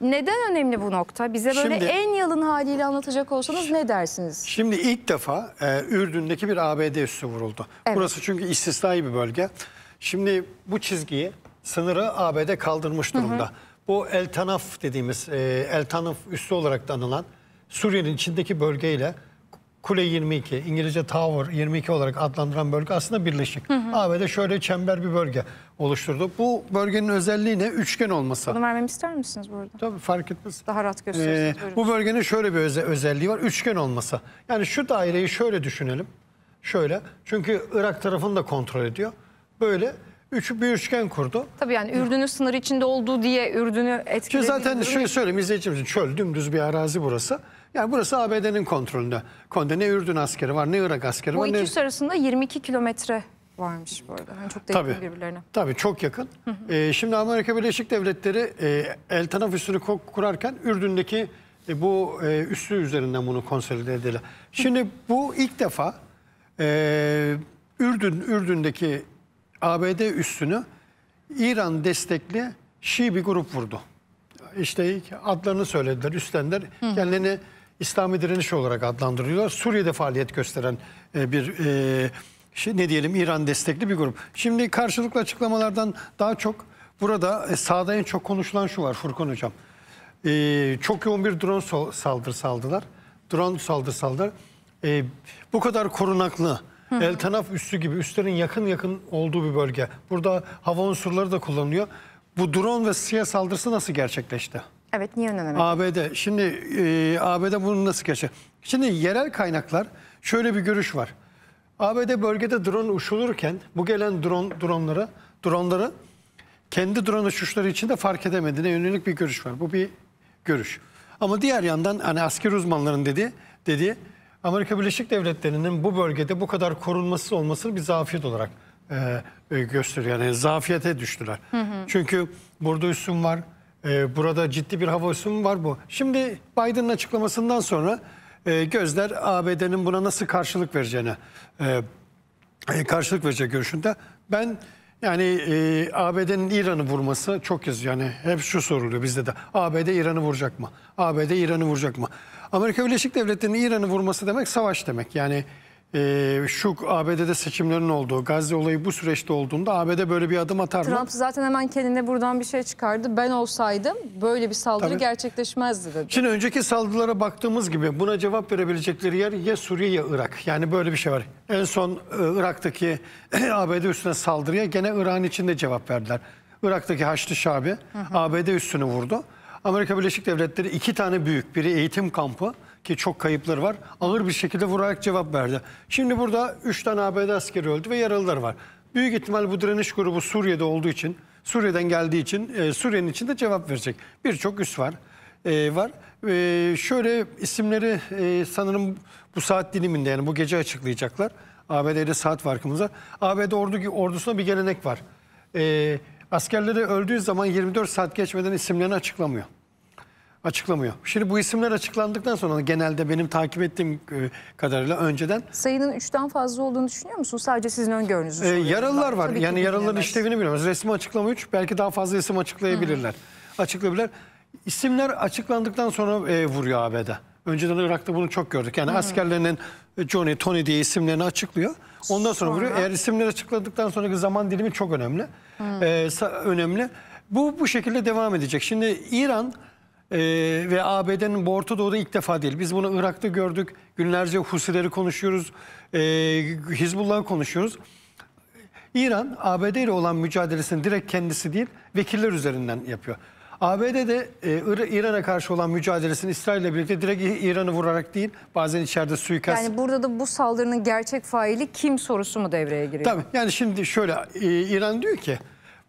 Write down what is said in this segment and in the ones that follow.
Neden önemli bu nokta? Bize böyle Şimdi- en yalın haliyle anlatacak olsanız ne dersiniz? Şimdi ilk defa e, Ürdün'deki bir ABD üssü vuruldu. Evet. Burası çünkü istisnai bir bölge. Şimdi bu çizgiyi, sınırı ABD kaldırmış durumda. Bu El Tanaf dediğimiz, e, El Tanaf üssü olarak da anılan Suriye'nin içindeki bölgeyle Kule 22, İngilizce Tower 22 olarak adlandıran bölge aslında birleşik. Hı ABD şöyle çember bir bölge oluşturdu. Bu bölgenin özelliği ne? Üçgen olması. Bunu vermemi ister misiniz burada? Tabii fark etmez. Daha rahat gösteririz. Ee, bu bölgenin şöyle bir öze özelliği var. Üçgen olması. Yani şu daireyi şöyle düşünelim. Şöyle. Çünkü Irak tarafını da kontrol ediyor. Böyle üç, bir üçgen kurdu. Tabii yani Ürdün'ün sınır içinde olduğu diye Ürdün'ü etkiledi. Zaten şöyle söyleyeyim izleyicimiz çöl dümdüz bir arazi burası. Yani burası ABD'nin kontrolünde. Konde ne Ürdün askeri var, ne Irak askeri Bu var. Bu ikisi ne... arasında 22 kilometre varmış bu arada. Yani çok da yakın birbirlerine. Tabii çok yakın. Hı hı. Ee, şimdi Amerika Birleşik Devletleri e, El Tanaf üssünü kurarken Ürdün'deki e, bu e, üssü üzerinden bunu konsolide edildi. Şimdi hı. bu ilk defa e, Ürdün Ürdün'deki ABD üssünü İran destekli Şii bir grup vurdu. İşte adlarını söylediler, üstlendiler. Hı. Kendilerini İslami direniş olarak adlandırılıyor. Suriye'de faaliyet gösteren e, bir e, şey, ne diyelim İran destekli bir grup. Şimdi karşılıklı açıklamalardan daha çok burada e, sağda en çok konuşulan şu var Furkan Hocam. çok yoğun bir drone saldırısı aldılar. Drone saldır saldır. bu kadar korunaklı El Tanaf üssü gibi üslerin yakın yakın olduğu bir bölge. Burada hava unsurları da kullanılıyor. Bu drone ve siyah saldırısı nasıl gerçekleşti? Evet niye önemli? ABD. Şimdi e, ABD bunu nasıl geçer? Şimdi yerel kaynaklar şöyle bir görüş var. ABD bölgede drone uçulurken bu gelen drone dronları dronları kendi drone uçuşları içinde fark edemediğine yönelik bir görüş var. Bu bir görüş. Ama diğer yandan hani asker uzmanların dedi dedi Amerika Birleşik Devletleri'nin bu bölgede bu kadar korunmasız olmasını bir zafiyet olarak e, e gösteriyor. Yani zafiyete düştüler. Hı hı. Çünkü burada üssün var, ee, burada ciddi bir hava üstünlüğü var bu. Şimdi Biden'ın açıklamasından sonra e, gözler ABD'nin buna nasıl karşılık vereceğine e, e, karşılık verecek görüşünde. Ben yani ABD'nin İran'ı vurması çok kez yani hep şu soruluyor bizde de. ABD İran'ı vuracak mı? ABD İran'ı vuracak mı? Amerika Birleşik Devletleri'nin İran'ı vurması demek savaş demek. Yani e, şu ABD'de seçimlerin olduğu, Gazze olayı bu süreçte olduğunda ABD böyle bir adım atar Trump mı? Trump zaten hemen kendine buradan bir şey çıkardı. Ben olsaydım böyle bir saldırı Tabii. gerçekleşmezdi dedi. Şimdi önceki saldırılara baktığımız gibi buna cevap verebilecekleri yer ya Suriye ya Irak. Yani böyle bir şey var. En son e, Irak'taki ABD üstüne saldırıya gene Irak'ın içinde cevap verdiler. Irak'taki Haçlı Şabi hı hı. ABD üstünü vurdu. Amerika Birleşik Devletleri iki tane büyük, biri eğitim kampı, ki çok kayıpları var. Ağır bir şekilde vurarak cevap verdi. Şimdi burada 3 tane ABD askeri öldü ve yaralılar var. Büyük ihtimal bu direniş grubu Suriye'de olduğu için, Suriye'den geldiği için e, Suriye'nin içinde cevap verecek. Birçok üs var. E, var. E, şöyle isimleri e, sanırım bu saat diliminde yani bu gece açıklayacaklar. ABD saat farkımıza. ABD ordu, ordusuna bir gelenek var. E, askerleri öldüğü zaman 24 saat geçmeden isimlerini açıklamıyor açıklamıyor. Şimdi bu isimler açıklandıktan sonra genelde benim takip ettiğim e, kadarıyla önceden... Sayının üçten fazla olduğunu düşünüyor musun? Sadece sizin öngörünüzü e, soruyorum. E, yaralılar var. Tabii yani yaralıların işlevini bilmiyoruz. Resmi açıklama üç. Belki daha fazla isim açıklayabilirler. Hı. Açıklayabilirler. İsimler açıklandıktan sonra e, vuruyor ABD. Önceden Irak'ta bunu çok gördük. Yani Hı. askerlerinin e, Johnny, Tony diye isimlerini açıklıyor. Ondan sonra, sonra... vuruyor. Eğer isimler açıkladıktan sonraki zaman dilimi çok önemli. Hı. E, önemli. Bu bu şekilde devam edecek. Şimdi İran ee, ve ABD'nin bu Orta Doğu'da ilk defa değil. Biz bunu Irak'ta gördük. Günlerce Husileri konuşuyoruz. E, Hizbullah'ı konuşuyoruz. İran ABD ile olan mücadelesini direkt kendisi değil vekiller üzerinden yapıyor. ABD'de e, İran'a karşı olan mücadelesini İsrail ile birlikte direkt İran'ı vurarak değil bazen içeride suikast. Yani burada da bu saldırının gerçek faili kim sorusu mu devreye giriyor? Tabii yani şimdi şöyle e, İran diyor ki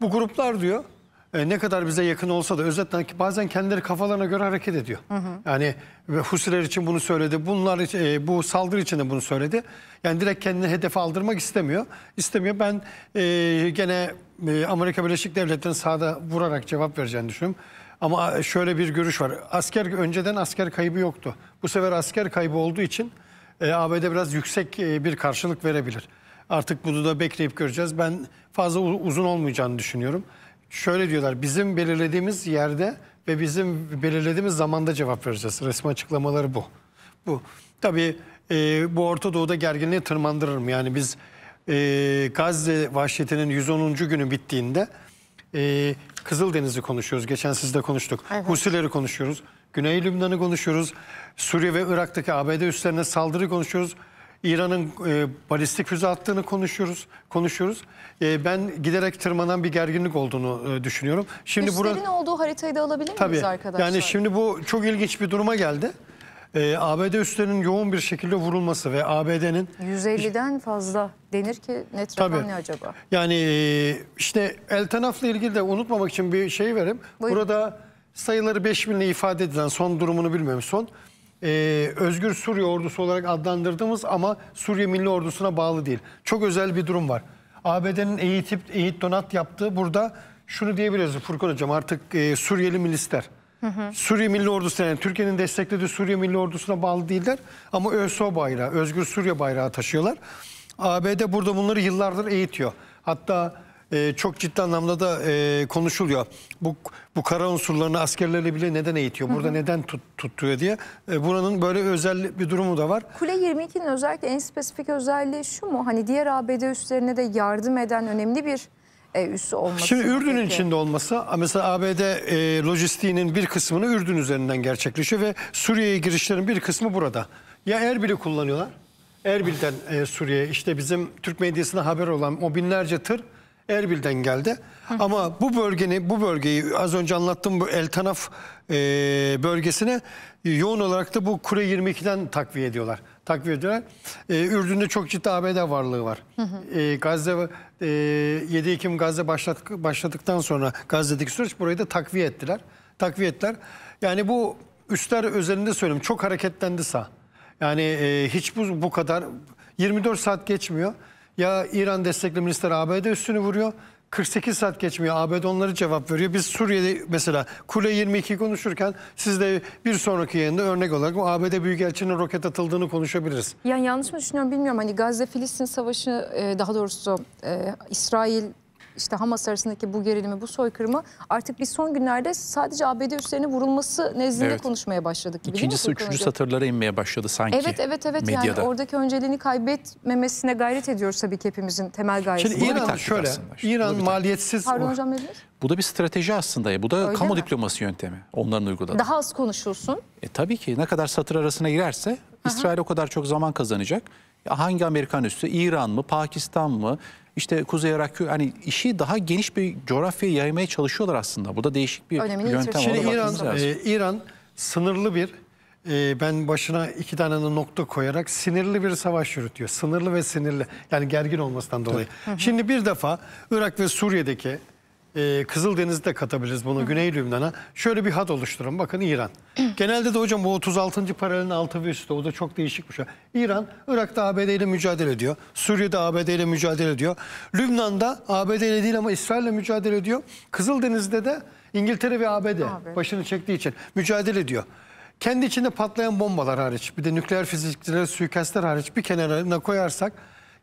bu gruplar diyor e, ne kadar bize yakın olsa da özetle ki bazen kendileri kafalarına göre hareket ediyor. Hı hı. Yani ve Husiler için bunu söyledi. Bunlar e, bu saldırı için de bunu söyledi. Yani direkt kendini hedefe aldırmak istemiyor. İstemiyor. Ben e, gene e, Amerika Birleşik Devletleri'nin sağda vurarak cevap vereceğini düşünüyorum. Ama e, şöyle bir görüş var. Asker önceden asker kaybı yoktu. Bu sefer asker kaybı olduğu için e, ABD biraz yüksek e, bir karşılık verebilir. Artık bunu da bekleyip göreceğiz. Ben fazla uzun olmayacağını düşünüyorum şöyle diyorlar bizim belirlediğimiz yerde ve bizim belirlediğimiz zamanda cevap vereceğiz. Resmi açıklamaları bu. Bu tabii e, bu Orta Doğu'da gerginliği tırmandırırım. Yani biz e, Gazze vahşetinin 110. günü bittiğinde e, Kızıldeniz'i konuşuyoruz. Geçen sizde konuştuk. Evet. Husileri konuşuyoruz. Güney Lübnan'ı konuşuyoruz. Suriye ve Irak'taki ABD üslerine saldırı konuşuyoruz. İran'ın e, balistik füze attığını konuşuyoruz. konuşuyoruz. E, ben giderek tırmanan bir gerginlik olduğunu e, düşünüyorum. Şimdi Üstlerin bura... olduğu haritayı da alabilir miyiz arkadaşlar? Yani şimdi bu çok ilginç bir duruma geldi. E, ABD üstlerinin yoğun bir şekilde vurulması ve ABD'nin... 150'den fazla denir ki net rakam Tabii. ne acaba? Yani e, işte El Tenaf'la ilgili de unutmamak için bir şey vereyim. Buyurun. Burada sayıları 5000 ile ifade edilen son durumunu bilmiyorum son e, Özgür Suriye ordusu olarak adlandırdığımız ama Suriye Milli Ordusu'na bağlı değil. Çok özel bir durum var. ABD'nin eğitip eğit donat yaptığı burada şunu diyebiliriz Furkan Hocam artık e, Suriyeli milisler. Hı hı. Suriye Milli Ordusu yani Türkiye'nin desteklediği Suriye Milli Ordusu'na bağlı değiller ama ÖSO bayrağı, Özgür Suriye bayrağı taşıyorlar. ABD burada bunları yıllardır eğitiyor. Hatta e, çok ciddi anlamda da e, konuşuluyor. Bu bu kara unsurlarını askerlerle bile neden eğitiyor? Burada Hı -hı. neden tut, tutturuyor diye. E, buranın böyle özel bir durumu da var. Kule 22'nin özellikle en spesifik özelliği şu mu? Hani diğer ABD üslerine de yardım eden önemli bir e, üssü olması. Şimdi Ürdün'ün içinde olması mesela ABD e, lojistiğinin bir kısmını Ürdün üzerinden gerçekleşiyor ve Suriye'ye girişlerin bir kısmı burada. Ya Erbil'i kullanıyorlar. Erbil'den e, Suriye işte bizim Türk medyasına haber olan o binlerce tır Erbil'den geldi. Hı. Ama bu bölgeni, bu bölgeyi az önce anlattığım bu Eltanaf e, bölgesine yoğun olarak da bu Kure 22'den takviye ediyorlar. Takviye ediyorlar. E, Ürdün'de çok ciddi ABD varlığı var. Hı hı. E, Gazze e, 7 Ekim Gazze başladık, başladıktan sonra Gazze'deki süreç burayı da takviye ettiler. Takviye ettiler. Yani bu üstler özelinde söyleyeyim çok hareketlendi sağ. Yani e, hiç bu, bu kadar 24 saat geçmiyor. Ya İran destekli minister ABD üstünü vuruyor. 48 saat geçmiyor. ABD onları cevap veriyor. Biz Suriye'de mesela Kule 22 konuşurken siz de bir sonraki yayında örnek olarak o ABD Büyükelçinin roket atıldığını konuşabiliriz. Yani yanlış mı düşünüyorum bilmiyorum. Hani Gazze-Filistin savaşı e, daha doğrusu e, İsrail işte Hamas arasındaki bu gerilimi, bu soykırımı artık bir son günlerde sadece ABD üstlerine vurulması nezdinde evet. konuşmaya başladık gibi. İkincisi, üçüncü önce? satırlara inmeye başladı sanki. Evet, evet, evet. Medyada. Yani oradaki önceliğini kaybetmemesine gayret ediyoruz tabii ki hepimizin temel gayesi. Şimdi İran şöyle, aslında. İran maliyetsiz... Pardon hocam ne Bu da bir strateji aslında. Bu da Öyle kamu mi? diplomasi yöntemi. Onların uyguladığı. Daha az konuşulsun. E, tabii ki. Ne kadar satır arasına girerse Aha. İsrail o kadar çok zaman kazanacak hangi Amerikan üssü? İran mı, Pakistan mı, işte Kuzey Irak hani işi daha geniş bir coğrafyaya yaymaya çalışıyorlar aslında. Bu da değişik bir Önemini yöntem. Şimdi İran, e, İran sınırlı bir e, ben başına iki tane nokta koyarak sınırlı bir savaş yürütüyor. Sınırlı ve sinirli yani gergin olmasından dolayı. Hı Şimdi bir defa Irak ve Suriye'deki e, Kızıldeniz'i de katabiliriz bunu Güney Lübnan'a. Şöyle bir hat oluşturun. Bakın İran. Genelde de hocam bu 36. paralelin altı ve üstü o da çok değişik bir şey. İran, Irak'ta ABD ile mücadele ediyor. Suriye'de ABD ile mücadele ediyor. Lübnan'da ABD ile değil ama İsrail ile mücadele ediyor. Kızıldeniz'de de İngiltere ve ABD, ABD başını çektiği için mücadele ediyor. Kendi içinde patlayan bombalar hariç bir de nükleer fizikçilere suikastler hariç bir kenarına koyarsak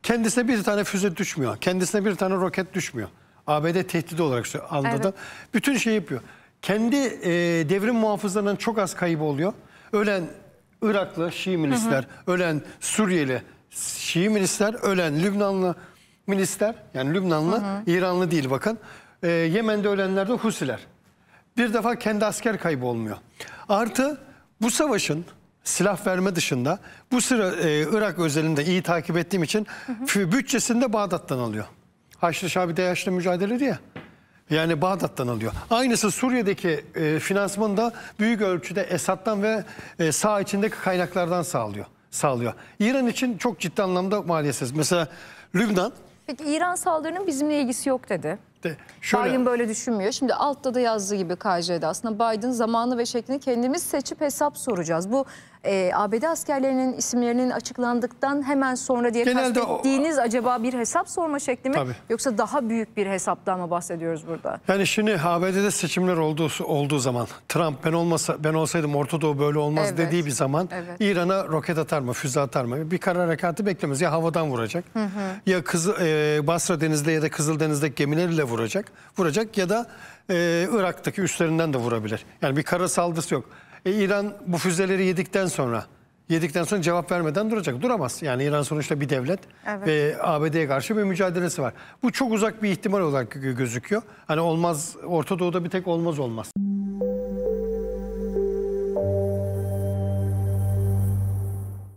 kendisine bir tane füze düşmüyor. Kendisine bir tane roket düşmüyor. ABD tehdidi olarak anladı. Evet. Bütün şey yapıyor. Kendi e, devrim muhafızlarından çok az kaybı oluyor. Ölen Iraklı Şii milisler, hı hı. ölen Suriyeli Şii milisler, ölen Lübnanlı milisler, yani Lübnanlı, hı hı. İranlı değil bakın. E, Yemen'de ölenler de Husiler. Bir defa kendi asker kaybı olmuyor. Artı bu savaşın silah verme dışında bu sıra e, Irak özelinde iyi takip ettiğim için hı hı. bütçesini de Bağdat'tan alıyor. Haçlı Şabi DAEŞ'le mücadeledi diye, Yani Bağdat'tan alıyor. Aynısı Suriye'deki e, finansmanı da büyük ölçüde Esad'dan ve e, sağ içindeki kaynaklardan sağlıyor. sağlıyor. İran için çok ciddi anlamda maalesef. Mesela Lübnan. Peki İran saldırının bizimle ilgisi yok dedi elbette. Şöyle... Biden böyle düşünmüyor. Şimdi altta da yazdığı gibi KJ'de aslında Biden zamanı ve şeklini kendimiz seçip hesap soracağız. Bu e, ABD askerlerinin isimlerinin açıklandıktan hemen sonra diye Genelde kastettiğiniz o... acaba bir hesap sorma şekli mi? Tabii. Yoksa daha büyük bir hesaptan mı bahsediyoruz burada? Yani şimdi ABD'de seçimler olduğu, olduğu zaman Trump ben olmasa ben olsaydım Orta Doğu böyle olmaz evet. dediği bir zaman evet. İran'a roket atar mı, füze atar mı? Bir kara harekatı beklemez. Ya havadan vuracak hı hı. ya Kızı, e, Basra Deniz'de ya da Kızıldeniz'deki gemileriyle vuracak vuracak. Vuracak ya da e, Irak'taki üstlerinden de vurabilir. Yani bir kara saldırısı yok. E, İran bu füzeleri yedikten sonra yedikten sonra cevap vermeden duracak. Duramaz. Yani İran sonuçta bir devlet evet. ve ABD'ye karşı bir mücadelesi var. Bu çok uzak bir ihtimal olarak gözüküyor. Hani olmaz Orta Doğu'da bir tek olmaz olmaz.